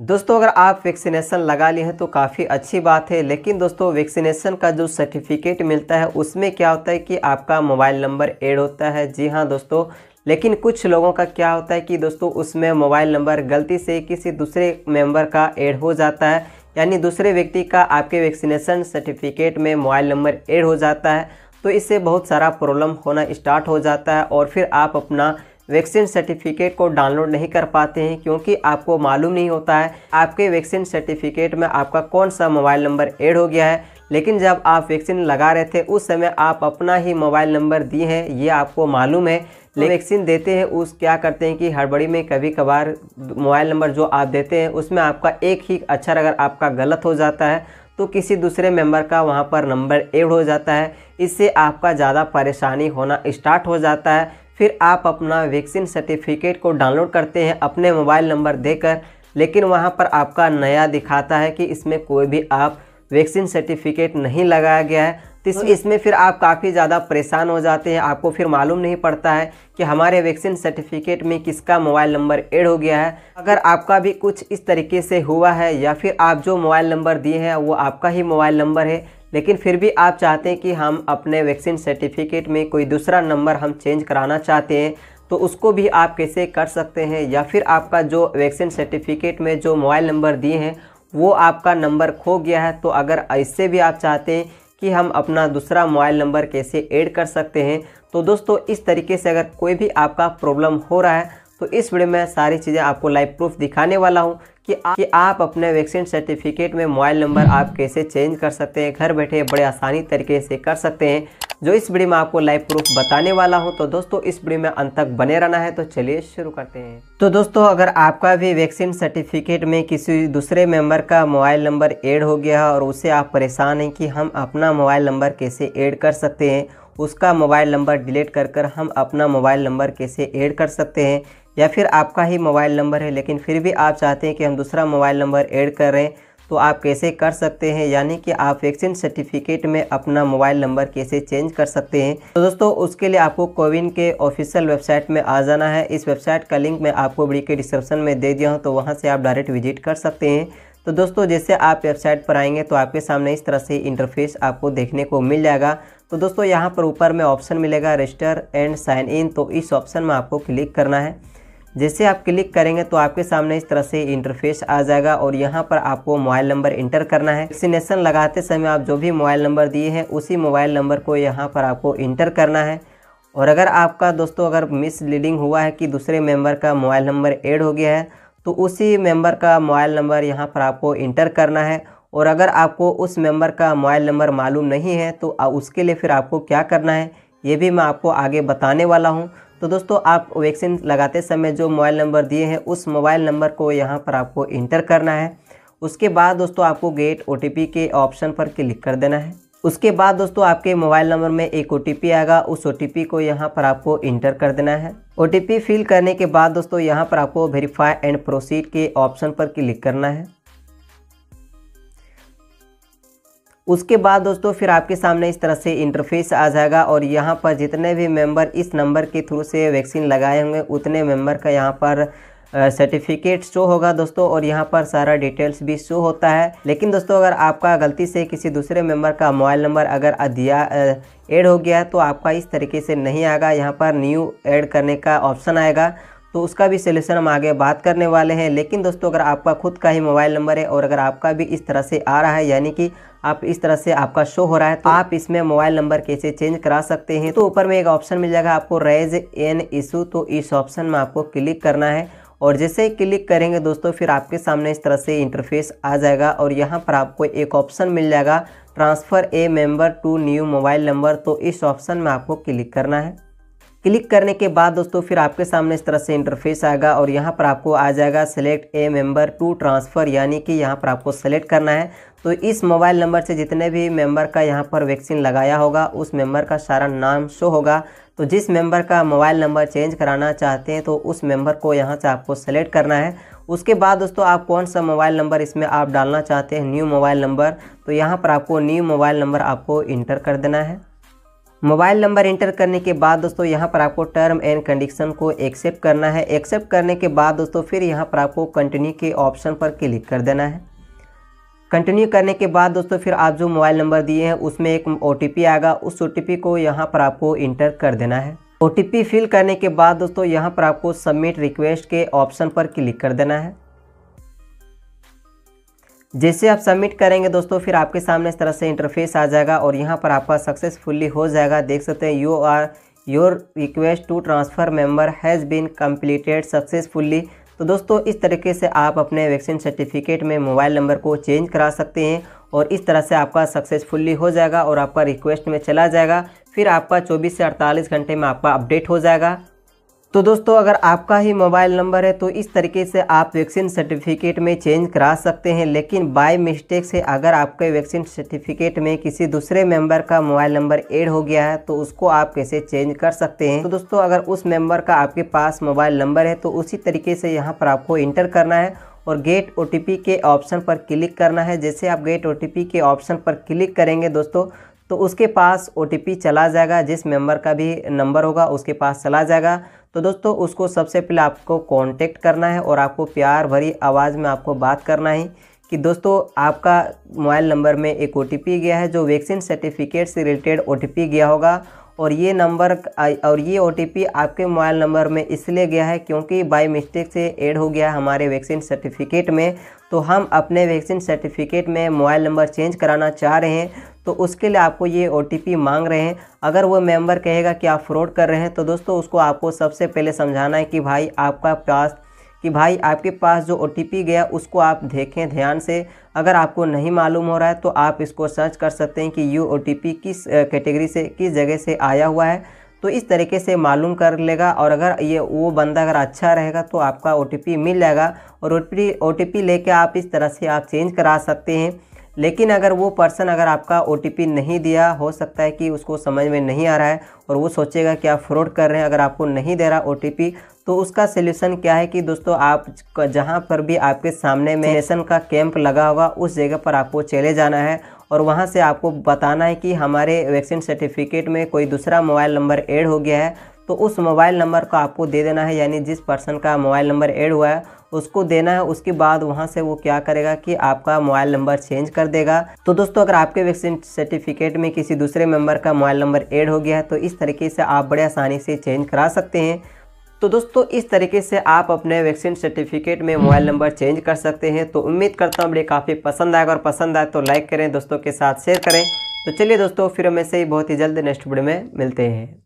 दोस्तों अगर आप वैक्सीनेशन लगा लिए हैं तो काफ़ी अच्छी बात है लेकिन दोस्तों वैक्सीनेशन का जो सर्टिफिकेट मिलता है उसमें क्या होता है कि आपका मोबाइल नंबर ऐड होता है जी हाँ दोस्तों लेकिन कुछ लोगों का क्या होता है कि दोस्तों उसमें मोबाइल नंबर गलती से किसी दूसरे मेंबर का ऐड हो जाता है यानी दूसरे व्यक्ति का आपके वैक्सीनेशन सर्टिफिकेट में मोबाइल नंबर ऐड हो जाता है तो इससे बहुत सारा प्रॉब्लम होना स्टार्ट हो जाता है और फिर आप अपना वैक्सीन सर्टिफिकेट को डाउनलोड नहीं कर पाते हैं क्योंकि आपको मालूम नहीं होता है आपके वैक्सीन सर्टिफिकेट में आपका कौन सा मोबाइल नंबर ऐड हो गया है लेकिन जब आप वैक्सीन लगा रहे थे उस समय आप अपना ही मोबाइल नंबर दिए हैं ये आपको मालूम है वैक्सीन देते हैं उस क्या करते हैं कि हड़बड़ी में कभी कभार मोबाइल नंबर जो आप देते हैं उसमें आपका एक ही अक्षर अगर आपका गलत हो जाता है तो किसी दूसरे मेंबर का वहाँ पर नंबर एड हो जाता है इससे आपका ज़्यादा परेशानी होना स्टार्ट हो जाता है फिर आप अपना वैक्सीन सर्टिफिकेट को डाउनलोड करते हैं अपने मोबाइल नंबर देकर लेकिन वहाँ पर आपका नया दिखाता है कि इसमें कोई भी आप वैक्सीन सर्टिफिकेट नहीं लगाया गया है तो इस, इसमें फिर आप काफ़ी ज़्यादा परेशान हो जाते हैं आपको फिर मालूम नहीं पड़ता है कि हमारे वैक्सीन सर्टिफिकेट में किसका मोबाइल नंबर ऐड हो गया है अगर आपका भी कुछ इस तरीके से हुआ है या फिर आप जो मोबाइल नंबर दिए हैं वो आपका ही मोबाइल नंबर है लेकिन फिर भी आप चाहते हैं कि हम अपने वैक्सीन सर्टिफिकेट में कोई दूसरा नंबर हम चेंज कराना चाहते हैं तो उसको भी आप कैसे कर सकते हैं या फिर आपका जो वैक्सीन सर्टिफिकेट में जो मोबाइल नंबर दिए हैं वो आपका नंबर खो गया है तो अगर ऐसे भी आप चाहते हैं कि हम अपना दूसरा मोबाइल नंबर कैसे ऐड कर सकते हैं तो दोस्तों इस तरीके से अगर कोई भी आपका प्रॉब्लम हो रहा है तो इस वीडियो में सारी चीज़ें आपको लाइव प्रूफ दिखाने वाला हूँ कि, कि आप अपने वैक्सीन सर्टिफिकेट में मोबाइल नंबर आप कैसे चेंज कर सकते हैं घर बैठे बड़े आसानी तरीके से कर सकते हैं जो इस वीडियो में आपको लाइव प्रूफ बताने वाला हूं तो दोस्तों इस वीडियो में अंत तक बने रहना है तो चलिए शुरू करते हैं तो दोस्तों अगर आपका भी वैक्सीन सर्टिफिकेट में किसी दूसरे मेंबर का मोबाइल नंबर ऐड हो गया है और उसे आप परेशान हैं कि हम अपना मोबाइल नंबर कैसे ऐड कर सकते हैं उसका मोबाइल नंबर डिलीट कर कर हम अपना मोबाइल नंबर कैसे ऐड कर सकते हैं या फिर आपका ही मोबाइल नंबर है लेकिन फिर भी आप चाहते हैं कि हम दूसरा मोबाइल नंबर ऐड कर रहे हैं तो आप कैसे कर सकते हैं यानी कि आप वैक्सीन सर्टिफिकेट में अपना मोबाइल नंबर कैसे चेंज कर सकते हैं तो दोस्तों उसके लिए आपको कोविन के ऑफिशियल वेबसाइट में आ जाना है इस वेबसाइट का लिंक मैं आपको वीडियो के डिस्क्रिप्शन में दे दिया हूँ तो वहाँ से आप डायरेक्ट विजिट कर सकते हैं तो दोस्तों जैसे आप वेबसाइट पर आएंगे तो आपके सामने इस तरह से इंटरफेस आपको देखने को मिल जाएगा तो दोस्तों यहाँ पर ऊपर में ऑप्शन मिलेगा रजिस्टर एंड साइन इन तो इस ऑप्शन में आपको क्लिक करना है जैसे आप क्लिक करेंगे तो आपके सामने इस तरह से इंटरफेस आ जाएगा और यहाँ पर आपको मोबाइल नंबर इंटर करना है वैक्सीनेशन लगाते समय आप जो भी मोबाइल नंबर दिए हैं उसी मोबाइल नंबर को यहाँ पर आपको इंटर करना है और अगर आपका दोस्तों अगर मिसलीडिंग हुआ है कि दूसरे मेंबर का मोबाइल नंबर ऐड हो गया है तो उसी मेंबर का मोबाइल नंबर यहाँ पर आपको इंटर करना है और अगर आपको उस मेंबर का मोबाइल नंबर मालूम नहीं है तो उसके लिए फिर आपको क्या करना है ये भी मैं आपको आगे बताने वाला हूँ तो दोस्तों आप वैक्सीन लगाते समय जो मोबाइल नंबर दिए हैं उस मोबाइल नंबर को यहाँ पर आपको इंटर करना है उसके बाद दोस्तों आपको गेट ओ के ऑप्शन पर क्लिक कर देना है उसके बाद दोस्तों आपके मोबाइल नंबर में एक ओ आएगा उस ओ को यहाँ पर आपको इंटर कर देना है ओ फिल करने के बाद दोस्तों यहाँ पर आपको वेरीफाई एंड प्रोसीड के ऑप्शन पर क्लिक करना है उसके बाद दोस्तों फिर आपके सामने इस तरह से इंटरफेस आ जाएगा और यहाँ पर जितने भी मेंबर इस नंबर के थ्रू से वैक्सीन लगाए होंगे उतने मेंबर का यहाँ पर सर्टिफिकेट शो होगा दोस्तों और यहाँ पर सारा डिटेल्स भी शो होता है लेकिन दोस्तों अगर आपका गलती से किसी दूसरे मेंबर का मोबाइल नंबर अगर दिया ऐड हो गया तो आपका इस तरीके से नहीं आएगा यहाँ पर न्यू ऐड करने का ऑप्शन आएगा तो उसका भी सोल्यूशन हम आगे बात करने वाले हैं लेकिन दोस्तों अगर आपका खुद का ही मोबाइल नंबर है और अगर आपका भी इस तरह से आ रहा है यानी कि आप इस तरह से आपका शो हो रहा है तो आप इसमें मोबाइल नंबर कैसे चेंज करा सकते हैं तो ऊपर में एक ऑप्शन मिल जाएगा आपको रेज एन इशू तो इस ऑप्शन में आपको क्लिक करना है और जैसे ही क्लिक करेंगे दोस्तों फिर आपके सामने इस तरह से इंटरफेस आ जाएगा और यहाँ पर आपको एक ऑप्शन मिल जाएगा transfer a member to new mobile number तो इस ऑप्शन में आपको क्लिक करना है क्लिक करने के बाद दोस्तों फिर आपके सामने इस तरह से इंटरफेस आएगा और यहाँ पर आपको आ जाएगा select a member to transfer यानी कि यहाँ पर आपको सेलेक्ट करना है तो इस मोबाइल नंबर से जितने भी मेंबर का यहाँ पर वैक्सीन लगाया होगा उस मेंबर का सारा नाम शो होगा तो जिस मेंबर का मोबाइल नंबर चेंज कराना चाहते हैं तो उस मेंबर को यहाँ से आपको सेलेक्ट करना है उसके बाद दोस्तों आप कौन सा मोबाइल नंबर इसमें आप डालना चाहते हैं न्यू मोबाइल नंबर तो यहाँ पर आपको न्यू मोबाइल नंबर आपको इंटर कर देना है मोबाइल नंबर इंटर करने के बाद दोस्तों यहाँ पर आपको टर्म एंड कंडीशन को एक्सेप्ट करना है एक्सेप्ट करने के बाद दोस्तों फिर यहाँ पर आपको कंटिन्यू के ऑप्शन पर क्लिक कर देना है कंटिन्यू करने के बाद दोस्तों फिर आप जो मोबाइल नंबर दिए हैं उसमें एक ओ आएगा उस ओ को यहाँ पर आपको इंटर कर देना है ओ फिल करने के बाद दोस्तों यहाँ पर आपको सबमिट रिक्वेस्ट के ऑप्शन पर क्लिक कर देना है जैसे आप सबमिट करेंगे दोस्तों फिर आपके सामने इस तरह से इंटरफेस आ जाएगा और यहाँ पर आपका सक्सेसफुली हो जाएगा देख सकते हैं you are your request to transfer member has been completed successfully तो दोस्तों इस तरीके से आप अपने वैक्सीन सर्टिफिकेट में मोबाइल नंबर को चेंज करा सकते हैं और इस तरह से आपका सक्सेसफुली हो जाएगा और आपका रिक्वेस्ट में चला जाएगा फिर आपका 24 से 48 घंटे में आपका अपडेट हो जाएगा तो दोस्तों अगर आपका ही मोबाइल नंबर है तो इस तरीके से आप वैक्सीन सर्टिफिकेट में चेंज करा सकते हैं लेकिन बाय मिस्टेक से अगर आपके वैक्सीन सर्टिफिकेट में किसी दूसरे मेंबर का मोबाइल नंबर ऐड हो गया है तो उसको आप कैसे चेंज कर सकते हैं तो दोस्तों अगर उस मेंबर का आपके पास मोबाइल नंबर है तो उसी तरीके से यहाँ पर आपको इंटर करना है और गेट ओ के ऑप्शन पर क्लिक करना है जैसे आप गेट ओ के ऑप्शन पर क्लिक करेंगे दोस्तों तो उसके पास ओ चला जाएगा जिस मेंबर का भी नंबर होगा उसके पास चला जाएगा तो दोस्तों उसको सबसे पहले आपको कांटेक्ट करना है और आपको प्यार भरी आवाज़ में आपको बात करना है कि दोस्तों आपका मोबाइल नंबर में एक ओ गया है जो वैक्सीन सर्टिफिकेट से रिलेटेड ओ गया होगा और ये नंबर और ये ओ आपके मोबाइल नंबर में इसलिए गया है क्योंकि बाय मिस्टेक से ऐड हो गया हमारे वैक्सीन सर्टिफिकेट में तो हम अपने वैक्सीन सर्टिफिकेट में मोबाइल नंबर चेंज कराना चाह रहे हैं तो उसके लिए आपको ये ओ मांग रहे हैं अगर वो मेंबर कहेगा कि आप फ्रॉड कर रहे हैं तो दोस्तों उसको आपको सबसे पहले समझाना है कि भाई आपका पास कि भाई आपके पास जो ओ गया उसको आप देखें ध्यान से अगर आपको नहीं मालूम हो रहा है तो आप इसको सर्च कर सकते हैं कि यू ओ किस कैटेगरी से किस जगह से आया हुआ है तो इस तरीके से मालूम कर लेगा और अगर ये वो बंदा अगर अच्छा रहेगा तो आपका ओ मिल जाएगा और ओ टी लेके आप इस तरह से आप चेंज करा सकते हैं लेकिन अगर वो पर्सन अगर आपका ओ नहीं दिया हो सकता है कि उसको समझ में नहीं आ रहा है और वो सोचेगा कि आप फ्रॉड कर रहे हैं अगर आपको नहीं दे रहा ओ तो उसका सोल्यूशन क्या है कि दोस्तों आप जहाँ पर भी आपके सामने में नेशन का कैंप लगा होगा उस जगह पर आपको चले जाना है और वहाँ से आपको बताना है कि हमारे वैक्सीन सर्टिफिकेट में कोई दूसरा मोबाइल नंबर ऐड हो गया है तो उस मोबाइल नंबर को आपको दे देना है यानी जिस पर्सन का मोबाइल नंबर ऐड हुआ है उसको देना है उसके बाद वहाँ से वो क्या करेगा कि आपका मोबाइल नंबर चेंज कर देगा तो दोस्तों अगर आपके वैक्सीन सर्टिफिकेट में किसी दूसरे मेम्बर का मोबाइल नंबर एड हो गया है तो इस तरीके से आप बड़े आसानी से चेंज करा सकते हैं तो दोस्तों इस तरीके से आप अपने वैक्सीन सर्टिफिकेट में मोबाइल नंबर चेंज कर सकते हैं तो उम्मीद करता हूँ बड़ी काफ़ी पसंद आएगा और पसंद आए तो लाइक करें दोस्तों के साथ शेयर करें तो चलिए दोस्तों फिर हम ऐसे ही बहुत ही जल्द नेक्स्ट वीडियो में मिलते हैं